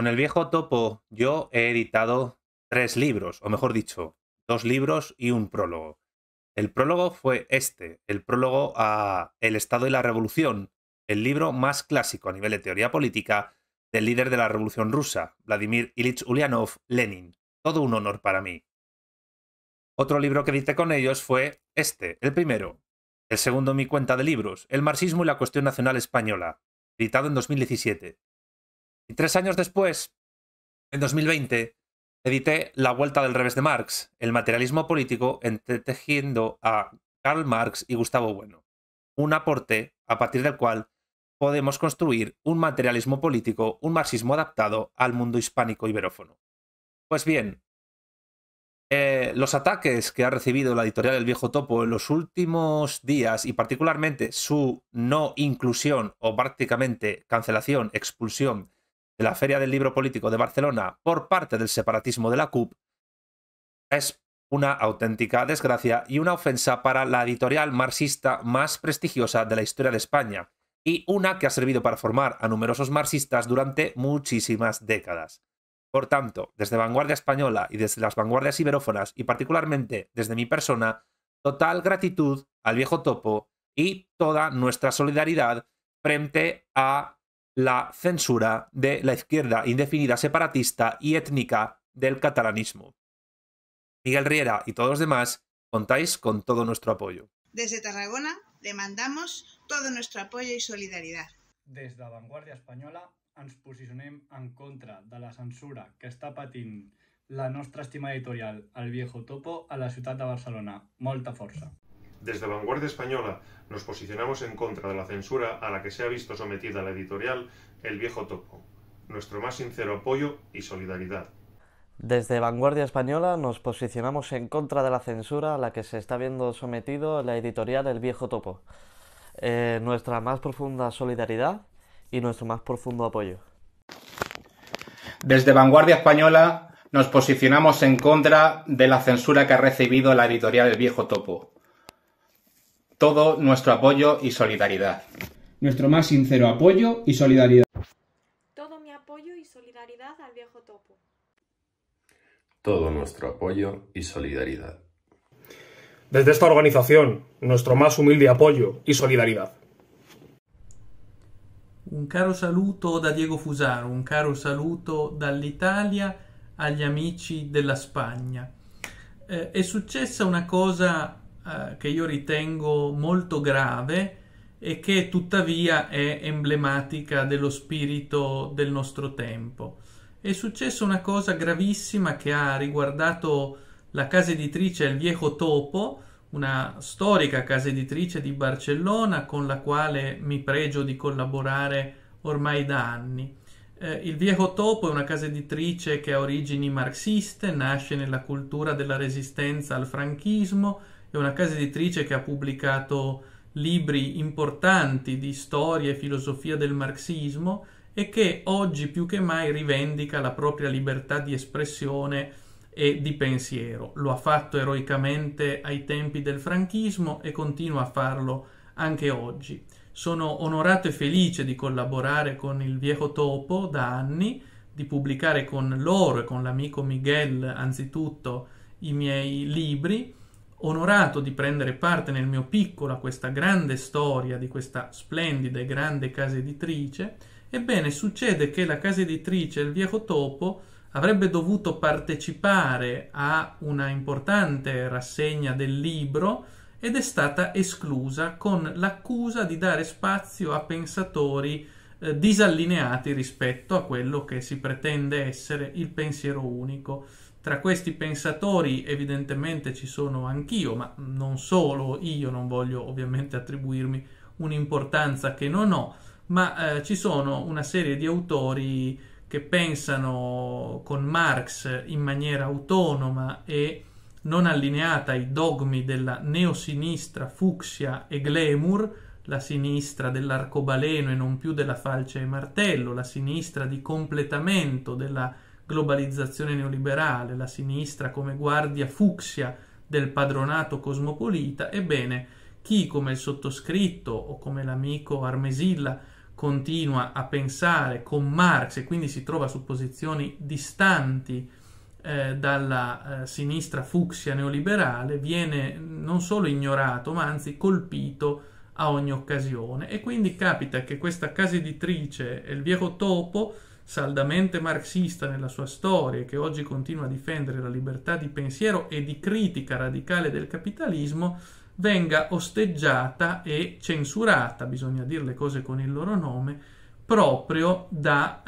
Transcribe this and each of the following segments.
Con el viejo topo yo he editado tres libros, o mejor dicho, dos libros y un prólogo. El prólogo fue este, el prólogo a El Estado y la Revolución, el libro más clásico a nivel de teoría política del líder de la Revolución rusa, Vladimir Ilich Ulyanov, Lenin. Todo un honor para mí. Otro libro que edité con ellos fue este, el primero. El segundo, mi cuenta de libros, El marxismo y la cuestión nacional española, editado en 2017. Y tres años después, en 2020, edité La Vuelta del Revés de Marx, el materialismo político entretejiendo a Karl Marx y Gustavo Bueno. Un aporte a partir del cual podemos construir un materialismo político, un marxismo adaptado al mundo hispánico iberófono. Pues bien, eh, los ataques que ha recibido la editorial El Viejo Topo en los últimos días y particularmente su no inclusión o prácticamente cancelación, expulsión la Feria del Libro Político de Barcelona por parte del separatismo de la CUP es una auténtica desgracia y una ofensa para la editorial marxista más prestigiosa de la historia de España, y una que ha servido para formar a numerosos marxistas durante muchísimas décadas. Por tanto, desde Vanguardia Española y desde las vanguardias iberófonas, y particularmente desde mi persona, total gratitud al viejo topo y toda nuestra solidaridad frente a la censura de la izquierda indefinida separatista y étnica del catalanismo. Miguel Riera y todos los demás contáis con todo nuestro apoyo. Desde Tarragona le mandamos todo nuestro apoyo y solidaridad. Desde la Vanguardia española nos posicionem en contra de la censura que está patint la nostra estima editorial El Viejo Topo a la ciudad de Barcelona. Molta força. Desde Vanguardia Española nos posicionamos en contra de la censura a la que se ha visto sometida la editorial El Viejo Topo. Nuestro más sincero apoyo y solidaridad. Desde Vanguardia Española nos posicionamos en contra de la censura a la que se está viendo sometido la editorial El Viejo Topo. Eh, nuestra más profunda solidaridad y nuestro más profundo apoyo. Desde Vanguardia Española nos posicionamos en contra de la censura que ha recibido la editorial El Viejo Topo todo nuestro apoyo y solidaridad. Nuestro más sincero apoyo y solidaridad. Todo mi apoyo y solidaridad al viejo topo. Todo nuestro apoyo y solidaridad. Desde esta organización, nuestro más humilde apoyo y solidaridad. Un caro saludo da Diego Fusaro, un caro saluto dall'Italia agli amici della Spagna. Eh, è successa una cosa Eh, che io ritengo molto grave e che tuttavia è emblematica dello spirito del nostro tempo. È successa una cosa gravissima che ha riguardato la casa editrice Il Viejo Topo, una storica casa editrice di Barcellona con la quale mi pregio di collaborare ormai da anni. Eh, il Viejo Topo è una casa editrice che ha origini marxiste, nasce nella cultura della resistenza al franchismo, è una casa editrice che ha pubblicato libri importanti di storia e filosofia del marxismo e che oggi più che mai rivendica la propria libertà di espressione e di pensiero. Lo ha fatto eroicamente ai tempi del franchismo e continua a farlo anche oggi. Sono onorato e felice di collaborare con il Viejo Topo da anni, di pubblicare con loro e con l'amico Miguel anzitutto i miei libri onorato di prendere parte nel mio piccolo a questa grande storia di questa splendida e grande casa editrice, ebbene succede che la casa editrice Il Viejo Topo avrebbe dovuto partecipare a una importante rassegna del libro ed è stata esclusa con l'accusa di dare spazio a pensatori eh, disallineati rispetto a quello che si pretende essere il pensiero unico. Tra questi pensatori evidentemente ci sono anch'io, ma non solo, io non voglio ovviamente attribuirmi un'importanza che non ho, ma eh, ci sono una serie di autori che pensano con Marx in maniera autonoma e non allineata ai dogmi della neosinistra fucsia e glamour, la sinistra dell'arcobaleno e non più della falce e martello, la sinistra di completamento della globalizzazione neoliberale, la sinistra come guardia fucsia del padronato cosmopolita, ebbene chi come il sottoscritto o come l'amico Armesilla continua a pensare con Marx e quindi si trova su posizioni distanti eh, dalla eh, sinistra fucsia neoliberale, viene non solo ignorato ma anzi colpito a ogni occasione e quindi capita che questa casa editrice, il viejo topo, saldamente marxista nella sua storia e che oggi continua a difendere la libertà di pensiero e di critica radicale del capitalismo, venga osteggiata e censurata, bisogna dire le cose con il loro nome, proprio da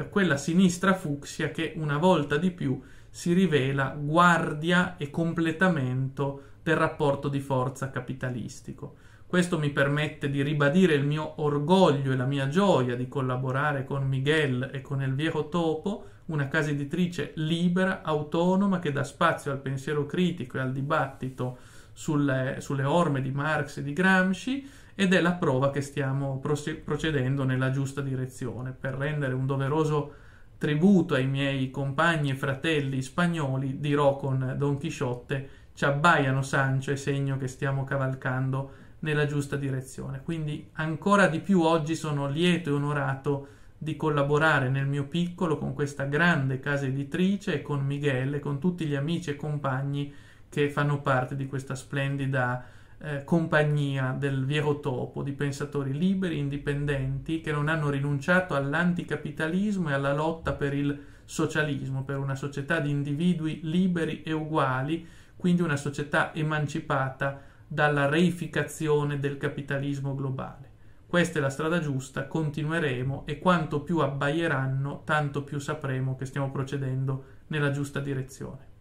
eh, quella sinistra fucsia che una volta di più si rivela guardia e completamento del rapporto di forza capitalistico. Questo mi permette di ribadire il mio orgoglio e la mia gioia di collaborare con Miguel e con El Viejo Topo, una casa editrice libera, autonoma, che dà spazio al pensiero critico e al dibattito sulle, sulle orme di Marx e di Gramsci, ed è la prova che stiamo procedendo nella giusta direzione per rendere un doveroso tributo ai miei compagni e fratelli spagnoli, dirò con Don Chisciotte, ci abbaiano Sancho e segno che stiamo cavalcando nella giusta direzione. Quindi ancora di più oggi sono lieto e onorato di collaborare nel mio piccolo con questa grande casa editrice e con Miguel e con tutti gli amici e compagni che fanno parte di questa splendida eh, compagnia del vero topo di pensatori liberi, indipendenti, che non hanno rinunciato all'anticapitalismo e alla lotta per il socialismo, per una società di individui liberi e uguali, quindi una società emancipata dalla reificazione del capitalismo globale. Questa è la strada giusta, continueremo e quanto più abbaieranno, tanto più sapremo che stiamo procedendo nella giusta direzione.